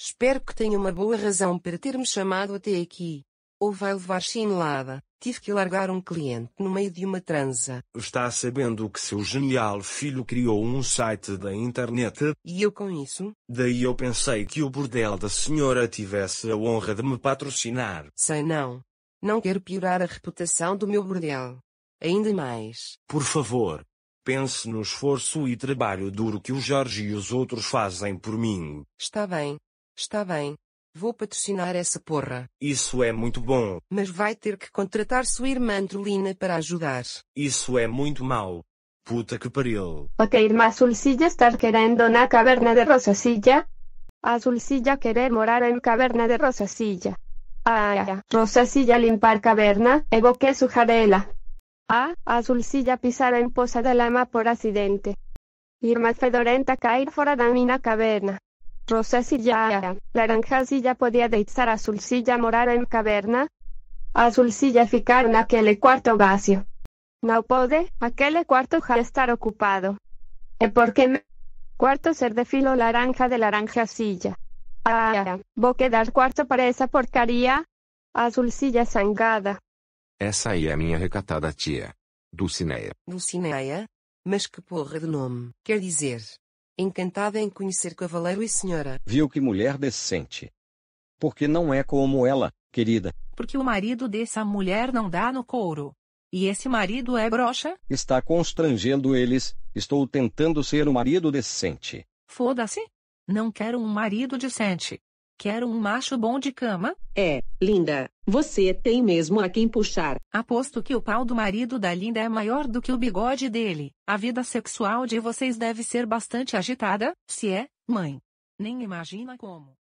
Espero que tenha uma boa razão para ter me chamado até aqui. Ou vai levar chinelada. Tive que largar um cliente no meio de uma transa. Está sabendo que seu genial filho criou um site da internet? E eu com isso? Daí eu pensei que o bordel da senhora tivesse a honra de me patrocinar. Sei não. Não quero piorar a reputação do meu bordel. Ainda mais. Por favor, pense no esforço e trabalho duro que o Jorge e os outros fazem por mim. Está bem. Está bem. Vou patrocinar essa porra. Isso é muito bom. Mas vai ter que contratar sua irmã Androlina para ajudar. Isso é muito mal. Puta que pariu. Ok, irmã Sulcilla estar querendo na caverna de Rosacilla? A Sulcilla querer morar em caverna de Rosacilla. Ah, ah, ah. Rosacilla limpar caverna, evoque é sujarela. Ah, Ah, Zulcilla pisar em posa de lama por acidente. Irmã fedorenta cair fora da mina caverna. rosacilla, laranjasilla podía deitar a azulcilla morar en caverna. Azulcilla ficar en aquel cuarto vacío. No pode, aquel cuarto ya estar ocupado. E por me... Cuarto ser de filo laranja de laranjasilla. Ah, a quedar cuarto para esa porcaría? Azulcilla sangada. Esa es mi mi recatada tía. Dulcinea. Dulcinea. Mas qué porra de nombre quer dizer, encantada em conhecer cavaleiro e senhora. Viu que mulher decente. Porque não é como ela, querida. Porque o marido dessa mulher não dá no couro. E esse marido é broxa? Está constrangendo eles. Estou tentando ser um marido decente. Foda-se. Não quero um marido decente. Quero um macho bom de cama? É, linda, você tem mesmo a quem puxar. Aposto que o pau do marido da Linda é maior do que o bigode dele. A vida sexual de vocês deve ser bastante agitada, se é, mãe. Nem imagina como.